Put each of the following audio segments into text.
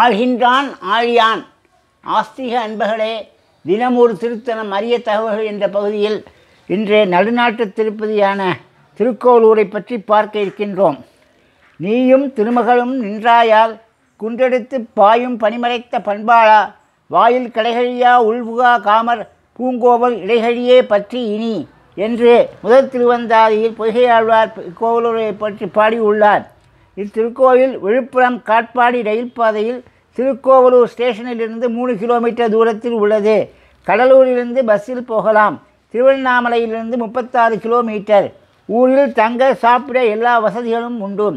ஆழ்கின்றான் ஆழியான் ஆஸ்திக அன்பர்களே தினம் ஒரு அரிய தகவல்கள் என்ற பகுதியில் இன்றைய நடுநாட்டு திருப்பதியான திருக்கோளூரை பற்றி பார்க்க இருக்கின்றோம் நீயும் திருமகளும் நின்றாயால் குன்றெடுத்து பாயும் பனிமறைத்த பண்பாளா வாயில் கடைகழியா உள்புகா காமர் பூங்கோவல் இடைகழியே பற்றி இனி என்று முதல் திருவந்தாதியில் பொய்கையாழ்வார் கோவலூரை பற்றி பாடியுள்ளார் இத்திருக்கோயில் விழுப்புரம் காட்பாடி ரயில் பாதையில் திருக்கோவலூர் ஸ்டேஷனிலிருந்து மூணு கிலோமீட்டர் தூரத்தில் உள்ளது கடலூரிலிருந்து பஸ்ஸில் போகலாம் திருவண்ணாமலையிலிருந்து முப்பத்தாறு கிலோமீட்டர் ஊரில் தங்க சாப்பிட எல்லா வசதிகளும் உண்டு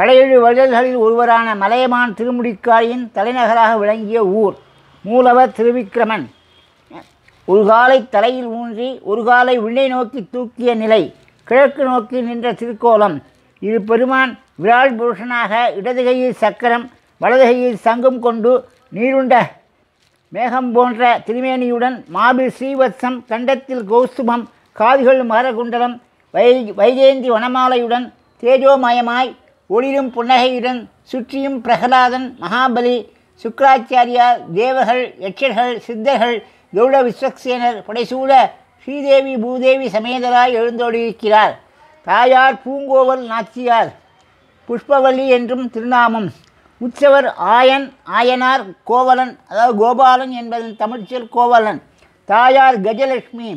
கடையெழு வள்ளல்களில் ஒருவரான மலையமான் திருமுடிக்காரியின் தலைநகராக விளங்கிய ஊர் மூலவர் திருவிக்கிரமன் ஒரு காலை தலையில் ஊன்றி ஒரு காலை விண்ணை நோக்கி தூக்கிய நிலை கிழக்கு நோக்கி நின்ற திருக்கோலம் இரு பெருமான் விரால் புருஷனாக இடதுகையில் சக்கரம் வலதுகையில் சங்கம் கொண்டு நீருண்ட மேகம் போன்ற திருமேனியுடன் மாபில் ஸ்ரீவத்சம் கண்டத்தில் கௌஸ்துபம் காதுகள் மரகுண்டலம் வை வைஜெயந்தி வனமாலையுடன் தேஜோமயமாய் ஒளிரும் புன்னகையுடன் சுற்றியும் பிரகலாதன் மகாபலி சுக்கராச்சாரியார் தேவர்கள் யட்சர்கள் சித்தர்கள் கௌட விஸ்வக்சேனர் புடைசூழ ஸ்ரீதேவி பூதேவி சமேதராய் எழுந்தோடியிருக்கிறார் தாயார் பூங்கோவல் நாச்சியார் புஷ்பவல்லி என்றும் திருநாமம் உற்சவர் ஆயன் ஆயனார் கோவலன் அதாவது கோபாலன் என்பதன் தமிழ்ச்சியல் கோவலன் தாயார் கஜலட்சுமி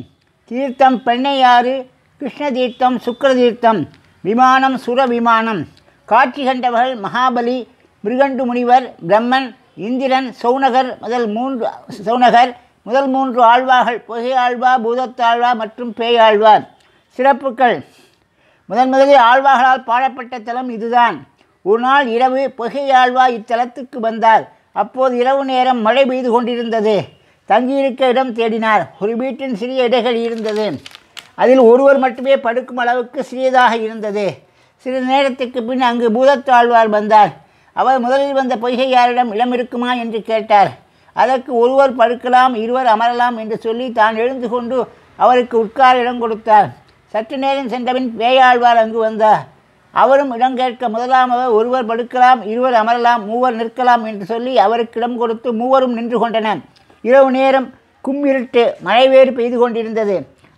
தீர்த்தம் பெண்ணையாறு கிருஷ்ண தீர்த்தம் சுக்கர தீர்த்தம் விமானம் சுர விமானம் காட்சி கண்டவர்கள் மகாபலி மிருகண்டு முனிவர் பிரம்மன் இந்திரன் சௌனகர் முதல் மூன்று சௌனகர் முதல் மூன்று ஆழ்வார்கள் புகையாழ்வா ஆழ்வா பூதத்தாழ்வா மற்றும் பேயாழ்வார் சிறப்புகள் முதன் முதலில் ஆழ்வார்களால் பாடப்பட்ட தலம் இதுதான் ஒரு நாள் இரவு ஆழ்வா இத்தலத்துக்கு வந்தார் அப்போது இரவு நேரம் மழை பெய்து கொண்டிருந்தது தங்கியிருக்க இடம் தேடினார் ஒரு வீட்டின் சிறிய இடைகள் இருந்தது அதில் ஒருவர் மட்டுமே படுக்கும் அளவுக்கு சிறியதாக இருந்தது சிறிது நேரத்துக்கு பின் அங்கு பூதத்தாழ்வார் வந்தார் அவர் முதலில் வந்த யாரிடம் இடம் இருக்குமா என்று கேட்டார் அதற்கு ஒருவர் படுக்கலாம் இருவர் அமரலாம் என்று சொல்லி தான் எழுந்து கொண்டு அவருக்கு உட்கார இடம் கொடுத்தார் சற்று நேரம் சென்றபின் பேயாழ்வார் அங்கு வந்தார் அவரும் இடம் கேட்க முதலாமவர் ஒருவர் படுக்கலாம் இருவர் அமரலாம் மூவர் நிற்கலாம் என்று சொல்லி அவருக்கு இடம் கொடுத்து மூவரும் நின்று கொண்டனர் இரவு நேரம் கும்மிருட்டு மழைவேறு பெய்து கொண்டிருந்தது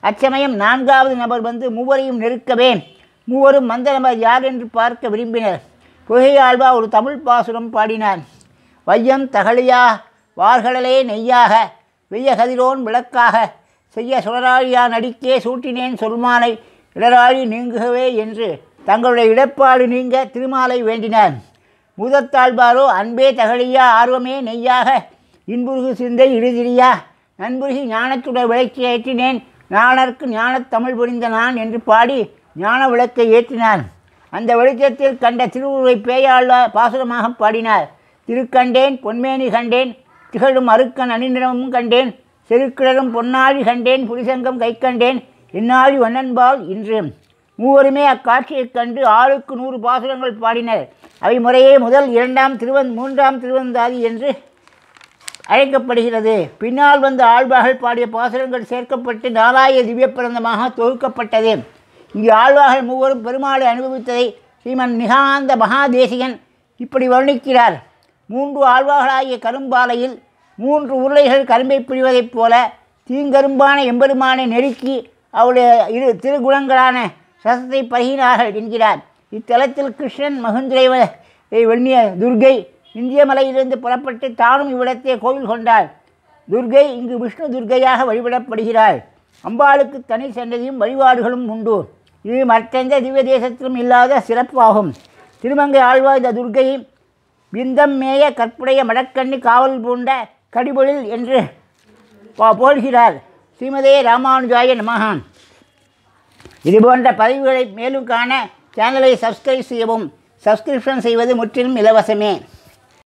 அச்சமயம் நான்காவது நபர் வந்து மூவரையும் நெருக்கவே மூவரும் மந்த நபர் யார் என்று பார்க்க விரும்பினர் புகையாழ்வா ஒரு தமிழ் பாசுரம் பாடினார் வையம் தகழியா வார்களே நெய்யாக வெய்ய கதிரோன் விளக்காக செய்ய சுடராழியா நடிக்கே சூட்டினேன் சொல்மாலை இடராழி நீங்குகவே என்று தங்களுடைய இடப்பாடு நீங்க திருமாலை வேண்டினார் முதத்தாழ்வாரோ அன்பே தகழியா ஆர்வமே நெய்யாக இன்புருகு சிந்தை இடுதிரியா நண்புருகி ஞானத்துடைய விளக்கி ஏற்றினேன் ஞானர்க்கு ஞானத் தமிழ் புரிந்த நான் என்று பாடி ஞான விளக்கை ஏற்றினான் அந்த வெளிச்சத்தில் கண்ட திருவுருவை பேயாழ்வார் பாசுரமாக பாடினார் திருக்கண்டேன் பொன்மேனி கண்டேன் திகழும் அருக்கன் அணிநிறமும் கண்டேன் செருக்கிழகம் பொன்னாழி கண்டேன் புலிசங்கம் கை கண்டேன் இந்நாழி வண்ணன்பால் இன்று மூவருமே அக்காட்சியைக் கண்டு ஆளுக்கு நூறு பாசுரங்கள் பாடினர் அவை முறையே முதல் இரண்டாம் திருவந் மூன்றாம் திருவந்தாதி என்று அழைக்கப்படுகிறது பின்னால் வந்த ஆழ்வார்கள் பாடிய பாசுரங்கள் சேர்க்கப்பட்டு நாலாய திவ்ய பிரந்தமாக தொகுக்கப்பட்டது இங்கு ஆழ்வார்கள் மூவரும் பெருமாளை அனுபவித்ததை ஸ்ரீமன் மிகாந்த மகாதேசிகன் இப்படி வர்ணிக்கிறார் மூன்று ஆழ்வார்களாகிய கரும்பாலையில் மூன்று உருளைகள் கரும்பை பிழிவதைப் போல தீங்கரும்பான எம்பெருமானை நெருக்கி அவளுடைய இரு திருகுணங்களான சசத்தை பருகினார்கள் என்கிறார் இத்தலத்தில் கிருஷ்ணன் மகுந்திரைவ வெண்ணிய துர்கை இந்திய மலையிலிருந்து புறப்பட்டு தானும் இவ்விடத்தை கோவில் கொண்டாள் துர்கை இங்கு விஷ்ணு துர்கையாக வழிபடப்படுகிறாள் அம்பாளுக்கு தனி சென்றதையும் வழிபாடுகளும் உண்டு இது மற்றெந்த திவ்ய தேசத்திலும் இல்லாத சிறப்பாகும் திருமங்கை ஆழ்வாய்ந்த இந்த துர்கையும் பிந்தம் மேய கற்புடைய மடக்கண்ணி காவல் பூண்ட கடிபொழில் என்று போல்கிறார் ஸ்ரீமதே ராமானுஜாய நமகான் இதுபோன்ற பதிவுகளை மேலும் காண சேனலை சப்ஸ்கிரைப் செய்யவும் சப்ஸ்கிரிப்ஷன் செய்வது முற்றிலும் இலவசமே